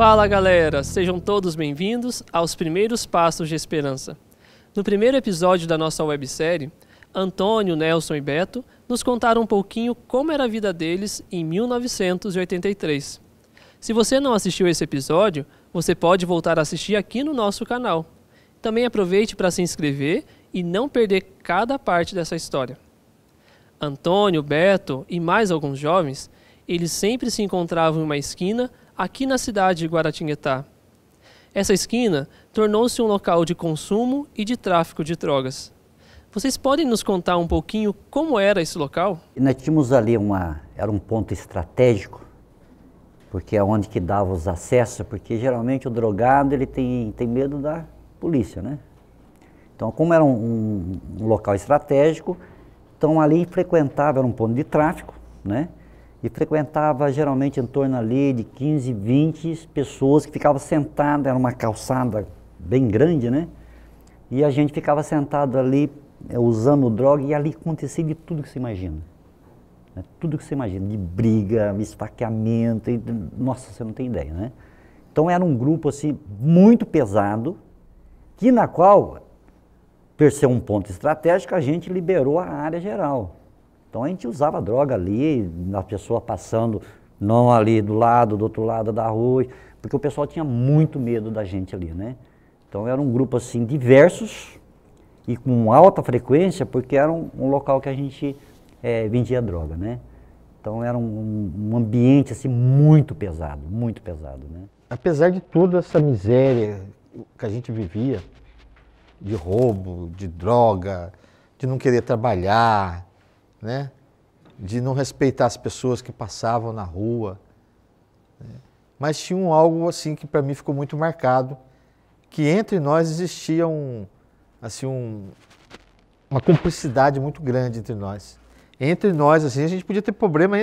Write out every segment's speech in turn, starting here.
Fala galera, sejam todos bem-vindos aos primeiros passos de esperança. No primeiro episódio da nossa websérie, Antônio, Nelson e Beto nos contaram um pouquinho como era a vida deles em 1983. Se você não assistiu esse episódio, você pode voltar a assistir aqui no nosso canal. Também aproveite para se inscrever e não perder cada parte dessa história. Antônio, Beto e mais alguns jovens, eles sempre se encontravam em uma esquina aqui na cidade de Guaratinguetá. Essa esquina tornou-se um local de consumo e de tráfico de drogas. Vocês podem nos contar um pouquinho como era esse local? Nós tínhamos ali uma, era um ponto estratégico, porque é onde que dava os acessos, porque geralmente o drogado ele tem, tem medo da polícia, né? Então, como era um, um, um local estratégico, então ali frequentava, era um ponto de tráfico, né? e frequentava geralmente em torno ali de 15, 20 pessoas que ficavam sentadas, era uma calçada bem grande, né? E a gente ficava sentado ali eh, usando droga e ali acontecia de tudo que se imagina. Né? Tudo que se imagina, de briga, esfaqueamento, e, nossa, você não tem ideia, né? Então era um grupo assim muito pesado, que na qual, por ser um ponto estratégico, a gente liberou a área geral. Então a gente usava droga ali, a pessoa passando, não ali do lado, do outro lado da rua, porque o pessoal tinha muito medo da gente ali, né? Então era um grupo assim diversos e com alta frequência, porque era um, um local que a gente é, vendia droga, né? Então era um, um, ambiente assim muito pesado, muito pesado, né? Apesar de toda essa miséria que a gente vivia, de roubo, de droga, de não querer trabalhar, né? de não respeitar as pessoas que passavam na rua. Né? Mas tinha um algo assim que para mim ficou muito marcado, que entre nós existia um, assim, um, uma cumplicidade muito grande entre nós. Entre nós, assim, a gente podia ter problema,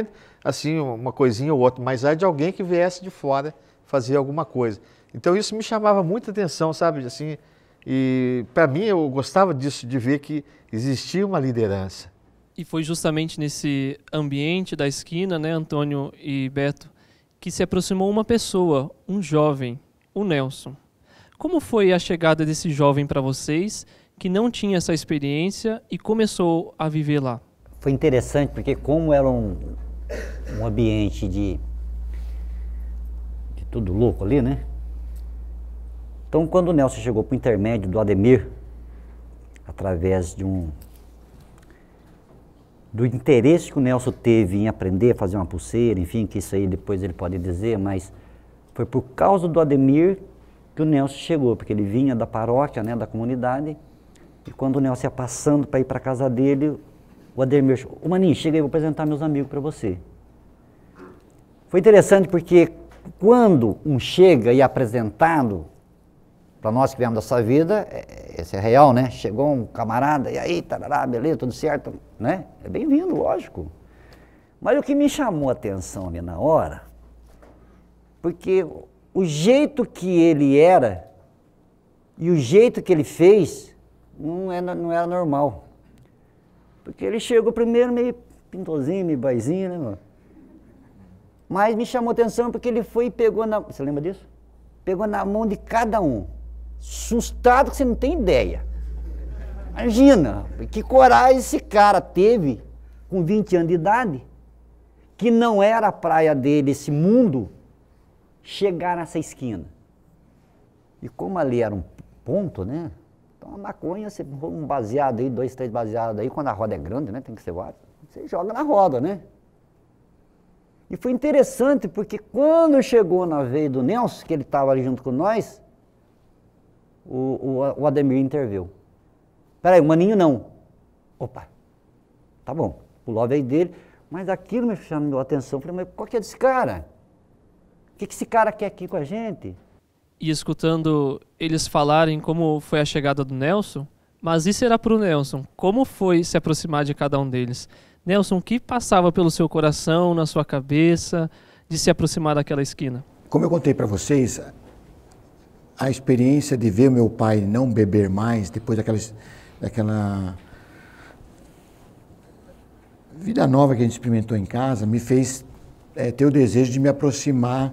assim, uma coisinha ou outra, mas era de alguém que viesse de fora fazer alguma coisa. Então isso me chamava muita atenção, sabe? Assim, e para mim eu gostava disso, de ver que existia uma liderança e foi justamente nesse ambiente da esquina, né, Antônio e Beto, que se aproximou uma pessoa, um jovem, o Nelson. Como foi a chegada desse jovem para vocês, que não tinha essa experiência e começou a viver lá? Foi interessante porque como era um, um ambiente de, de tudo louco ali, né? Então quando o Nelson chegou para o intermédio do Ademir, através de um do interesse que o Nelson teve em aprender a fazer uma pulseira, enfim, que isso aí depois ele pode dizer, mas foi por causa do Ademir que o Nelson chegou, porque ele vinha da paróquia, né, da comunidade, e quando o Nelson ia passando para ir para a casa dele, o Ademir chegou, "O Maninho, cheguei, vou apresentar meus amigos para você. Foi interessante porque quando um chega e é apresentado, para nós que viemos dessa vida, é, é, esse é real, né? Chegou um camarada, e aí, tarará, beleza, tudo certo, né? É bem-vindo, lógico. Mas o que me chamou a atenção ali na hora, porque o jeito que ele era e o jeito que ele fez não era, é, não era normal. Porque ele chegou primeiro meio pintozinho, meio baizinho, né, mano? Mas me chamou a atenção porque ele foi e pegou na. Você lembra disso? Pegou na mão de cada um assustado que você não tem ideia. Imagina, que coragem esse cara teve com 20 anos de idade, que não era a praia dele, esse mundo, chegar nessa esquina. E como ali era um ponto, né? Então a maconha, você um baseado aí, dois, três baseados aí, quando a roda é grande, né? Tem que ser vários, você joga na roda, né? E foi interessante porque quando chegou na veia do Nelson, que ele estava ali junto com nós, o, o, o Ademir interveio. Peraí, o Maninho não. Opa, tá bom. Pulou a vez dele, mas aquilo me chamou a atenção. Falei, mas qual que é desse cara? O que, que esse cara quer aqui com a gente? E escutando eles falarem como foi a chegada do Nelson, mas isso era para o Nelson. Como foi se aproximar de cada um deles? Nelson, o que passava pelo seu coração, na sua cabeça, de se aproximar daquela esquina? Como eu contei para vocês, a experiência de ver meu pai não beber mais, depois daquela, daquela vida nova que a gente experimentou em casa, me fez é, ter o desejo de me aproximar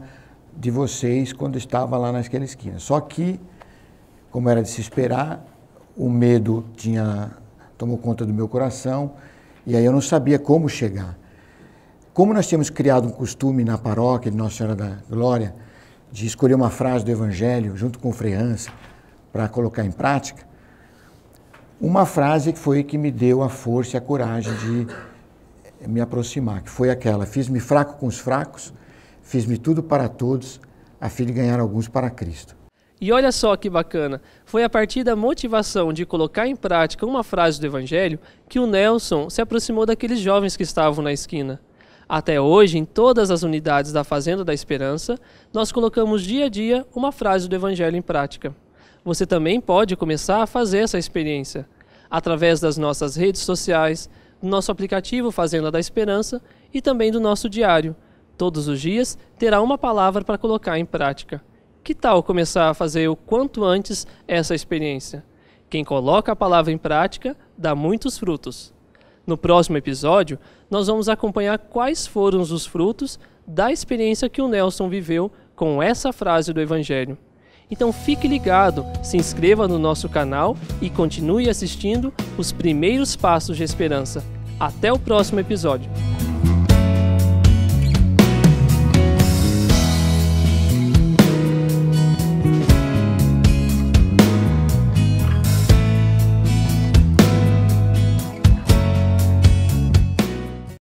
de vocês quando estava lá naquela esquina. Só que, como era de se esperar, o medo tinha tomou conta do meu coração e aí eu não sabia como chegar. Como nós tínhamos criado um costume na paróquia de Nossa Senhora da Glória de escolher uma frase do Evangelho junto com o Freança para colocar em prática, uma frase que foi que me deu a força e a coragem de eh, me aproximar, que foi aquela: fiz-me fraco com os fracos, fiz-me tudo para todos, a fim de ganhar alguns para Cristo. E olha só que bacana, foi a partir da motivação de colocar em prática uma frase do Evangelho que o Nelson se aproximou daqueles jovens que estavam na esquina. Até hoje, em todas as unidades da Fazenda da Esperança, nós colocamos dia a dia uma frase do Evangelho em prática. Você também pode começar a fazer essa experiência através das nossas redes sociais, do nosso aplicativo Fazenda da Esperança e também do nosso diário. Todos os dias terá uma palavra para colocar em prática. Que tal começar a fazer o quanto antes essa experiência? Quem coloca a palavra em prática dá muitos frutos. No próximo episódio, nós vamos acompanhar quais foram os frutos da experiência que o Nelson viveu com essa frase do Evangelho. Então fique ligado, se inscreva no nosso canal e continue assistindo os primeiros passos de esperança. Até o próximo episódio!